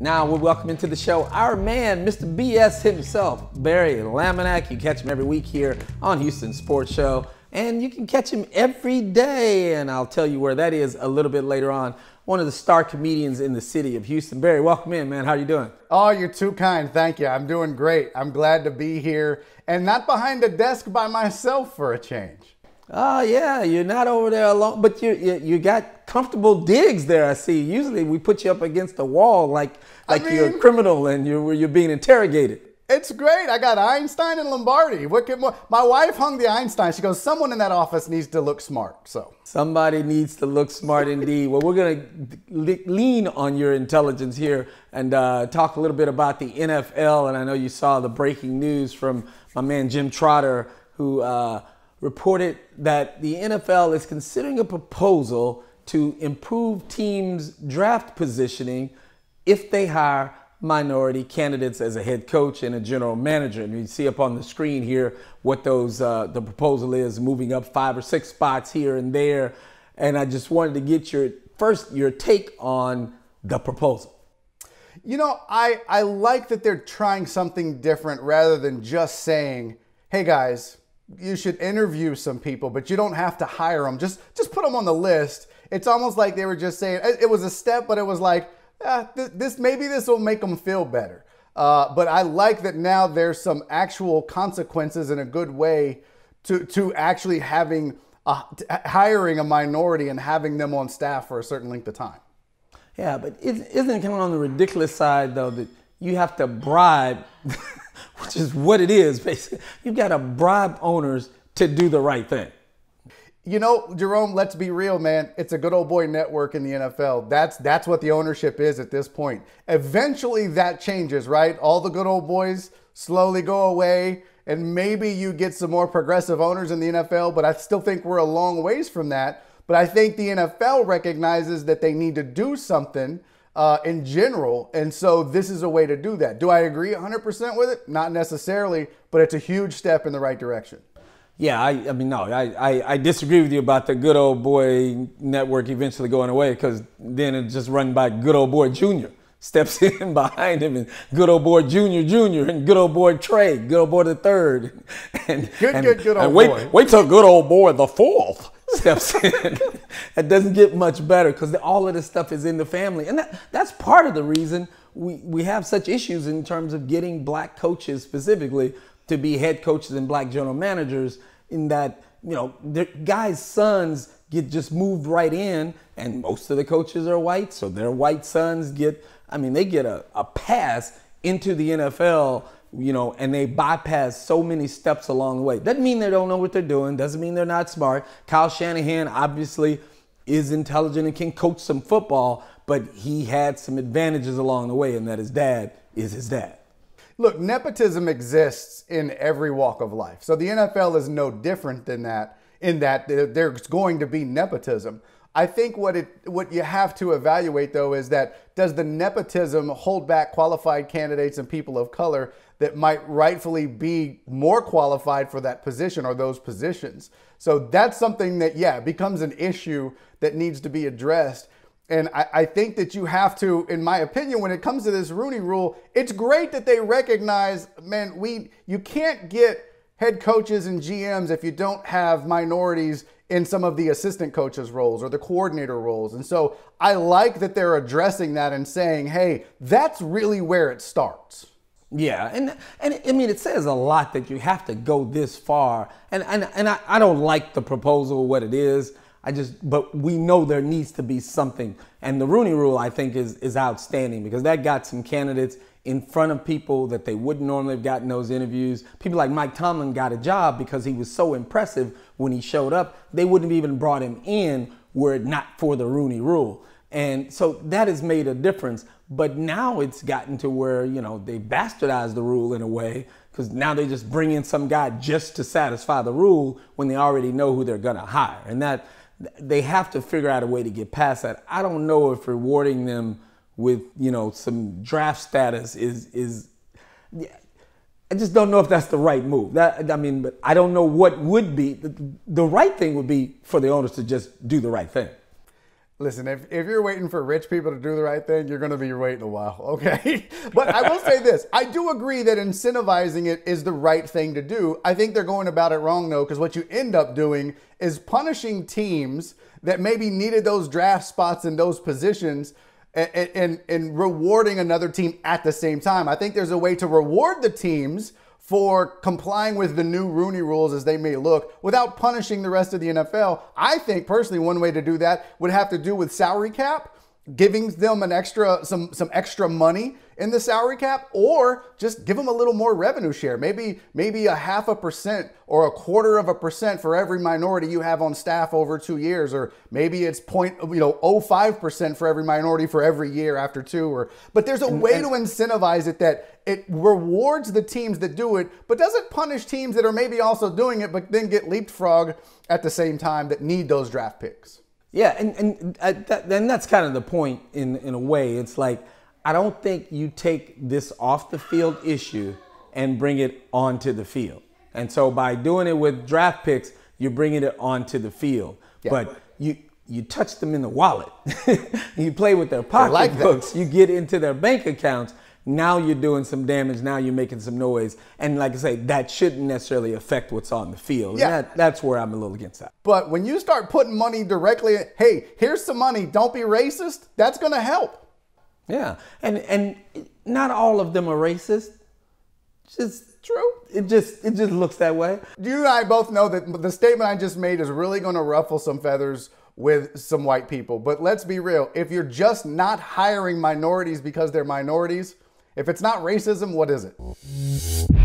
Now we're welcoming to the show our man, Mr. BS himself, Barry Laminack. You catch him every week here on Houston Sports Show, and you can catch him every day. And I'll tell you where that is a little bit later on. One of the star comedians in the city of Houston. Barry, welcome in, man. How are you doing? Oh, you're too kind. Thank you. I'm doing great. I'm glad to be here and not behind a desk by myself for a change. Oh yeah, you're not over there alone, but you you, you got comfortable digs there. I see. Usually we put you up against the wall, like like I mean, you're a criminal and you're you're being interrogated. It's great. I got Einstein and Lombardi. What could more? My wife hung the Einstein. She goes, someone in that office needs to look smart. So somebody needs to look smart indeed. well, we're going to lean on your intelligence here and uh, talk a little bit about the NFL. And I know you saw the breaking news from my man Jim Trotter, who uh, reported that the NFL is considering a proposal to improve teams' draft positioning if they hire minority candidates as a head coach and a general manager. And you see up on the screen here what those uh, the proposal is, moving up five or six spots here and there. And I just wanted to get your first your take on the proposal. You know, I, I like that they're trying something different rather than just saying, hey guys, you should interview some people, but you don't have to hire them. Just just put them on the list it's almost like they were just saying it, was a step, but it was like eh, th- this maybe this will make them feel better. Uh, but I like that now there's some actual consequences in a good way to to actually having a, hiring a minority and having them on staff for a certain length of time. Yeah, but isn't it kind of on the ridiculous side though that you have to bribe, which is what it is basically. You've got to bribe owners to do the right thing you know, Jerome, let's be real, man. It's a good old boy network in the NFL. That's that's what the ownership is at this point. Eventually that changes, right? All the good old boys slowly go away and maybe you get some more progressive owners in the NFL, but I still think we're a long ways from that. But I think the NFL recognizes that they need to do something uh, in general. And so this is a way to do that. Do I agree 100% with it? Not necessarily, but it's a huge step in the right direction. Yeah, I, I mean, no, I, I, I, disagree with you about the good old boy network eventually going away because then it's just run by good old boy Junior steps in behind him and good old boy Junior Junior and good old boy Trey, good old boy the third, and good and, good good old wait, boy. Wait till good old boy the fourth steps in. it doesn't get much better because all of this stuff is in the family, and that, that's part of the reason we we have such issues in terms of getting black coaches specifically to be head coaches and black general managers in that you know the guys' sons get just moved right in, and most of the coaches are white, so their white sons get. I mean, they get a, a pass into the NFL, you know, and they bypass so many steps along the way. Doesn't mean they don't know what they're doing. Doesn't mean they're not smart. Kyle Shanahan obviously is intelligent and can coach some football, but he had some advantages along the way, and that his dad is his dad. Look, nepotism exists in every walk of life. So the NFL is no different than that, in that there's going to be nepotism. I think what it what you have to evaluate though is that does the nepotism hold back qualified candidates and people of color that might rightfully be more qualified for that position or those positions. So that's something that yeah becomes an issue that needs to be addressed and I, I, think that you have to, in my opinion, when it comes to this Rooney rule, it's great that they recognize, man, we you can't get head coaches and GMs if you don't have minorities in some of the assistant coaches roles or the coordinator roles. And so I like that they're addressing that and saying, hey, that's really where it starts. Yeah, and and I mean it says a lot that you have to go this far, and and and I, I don't like the proposal what it is. I just, but we know there needs to be something. And the Rooney Rule, I think, is is outstanding because that got some candidates in front of people that they wouldn't normally have gotten those interviews. People like Mike Tomlin got a job because he was so impressive when he showed up. They wouldn't have even brought him in were it not for the Rooney Rule. And so that has made a difference. But now it's gotten to where, you know, they bastardized the rule in a way because now they just bring in some guy just to satisfy the rule when they already know who they're going to hire. And that they have to figure out a way to get past that. I don't know if rewarding them with you know some draft status is is. I just don't know if that's the right move. That I mean, but I don't know what would be the, the right thing would be for the owners to just do the right thing. Listen, if, if you're waiting for rich people to do the right thing, you're going to be waiting a while, okay? but I will say this I do agree that incentivizing it is the right thing to do. I think they're going about it wrong, though, because what you end up doing is punishing teams that maybe needed those draft spots and those positions and, and, and rewarding another team at the same time. I think there's a way to reward the teams for complying with the new Rooney rules as they may look without punishing the rest of the NFL. I think personally, one way to do that would have to do with salary cap giving them an extra some some extra money in the salary cap or just give them a little more revenue share maybe maybe a half a percent or a quarter of a percent for every minority you have on staff over 2 years or maybe it's point you know 05% for every minority for every year after 2 or but there's a way to incentivize it that it rewards the teams that do it but doesn't punish teams that are maybe also doing it but then get leapfrog at the same time that need those draft picks yeah, and and I, uh, that's kind of the point in in a way. It's like I don't think you take this off the field issue and bring it onto the field. And so by doing it with draft picks, you're bringing it onto the field. Yeah. But you you touch them in the wallet. you play with their pocketbooks. Like you get into their bank accounts now you're doing some damage. Now you're making some noise. And like I say, that shouldn't necessarily affect what's on the field. Yeah. That, that's where I'm a little against that. But when you start putting money directly, hey, here's some money. Don't be racist. That's going to help. Yeah. And, and not all of them are racist. Just true. It just it just looks that way. You and I both know that the statement I just made is really going to ruffle some feathers with some white people. But let's be real if you're just not hiring minorities because they're minorities, if it's not racism, what is it?